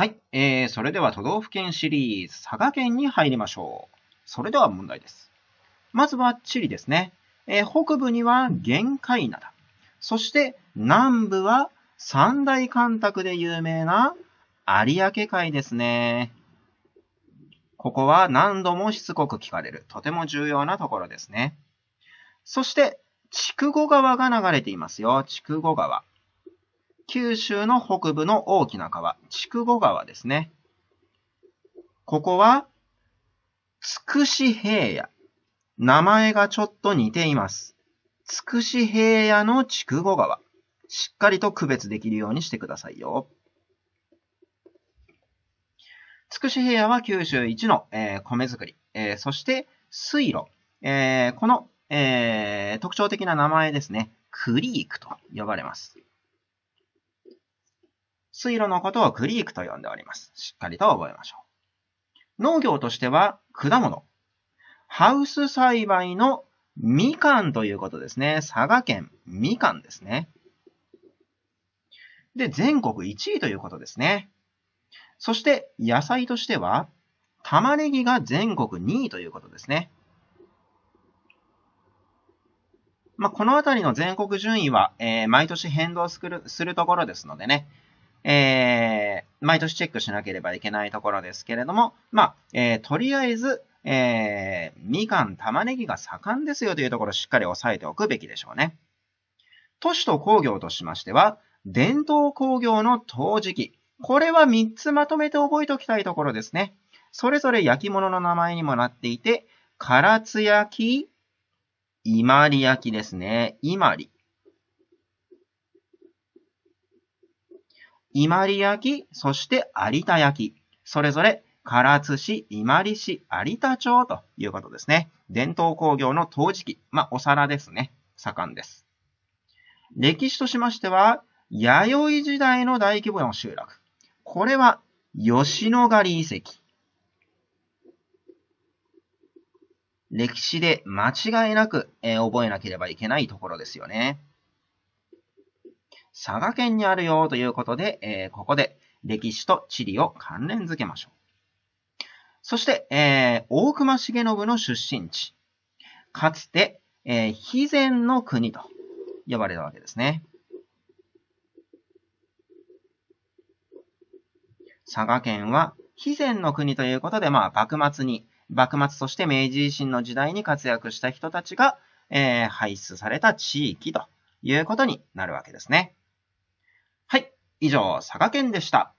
はい、えー、それでは都道府県シリーズ、佐賀県に入りましょう。それでは問題です。まずはチリですね。えー、北部には玄界灘。そして南部は三大干拓で有名な有明海ですね。ここは何度もしつこく聞かれる、とても重要なところですね。そして、筑後川が流れていますよ。筑後川。九州の北部の大きな川、筑後川ですね。ここは、つくし平野。名前がちょっと似ています。つくし平野の筑後川。しっかりと区別できるようにしてくださいよ。つくし平野は九州一の、えー、米作り、えー、そして水路、えー、この、え特徴的な名前ですね、クリークと呼ばれます。水路のことをクリークと呼んでおります。しっかりと覚えましょう。農業としては果物。ハウス栽培のみかんということですね。佐賀県みかんですね。で、全国1位ということですね。そして野菜としては玉ねぎが全国2位ということですね。まあ、このあたりの全国順位は、えー、毎年変動するするところですのでね、えー、毎年チェックしなければいけないところですけれども、まあ、えー、とりあえず、えー、みかん、玉ねぎが盛んですよというところをしっかり押さえておくべきでしょうね。都市と工業としましては、伝統工業の陶磁器。これは3つまとめて覚えておきたいところですね。それぞれ焼き物の名前にもなっていて、唐津焼き、伊万里焼きですね。伊万里。伊万里焼、そして有田焼、それぞれ唐津市、伊万里市、有田町ということですね。伝統工業の陶磁器、まあ、お皿ですね。盛んです。歴史としましては、弥生時代の大規模な集落。これは、吉野ヶ里遺跡。歴史で間違いなく、えー、覚えなければいけないところですよね。佐賀県にあるよということで、えー、ここで歴史と地理を関連づけましょう。そして、えー、大隈重信の出身地。かつて、えー、肥前の国と呼ばれたわけですね。佐賀県は肥前の国ということで、まあ、幕末に、幕末として明治維新の時代に活躍した人たちが、えー、排出された地域ということになるわけですね。以上、佐賀県でした。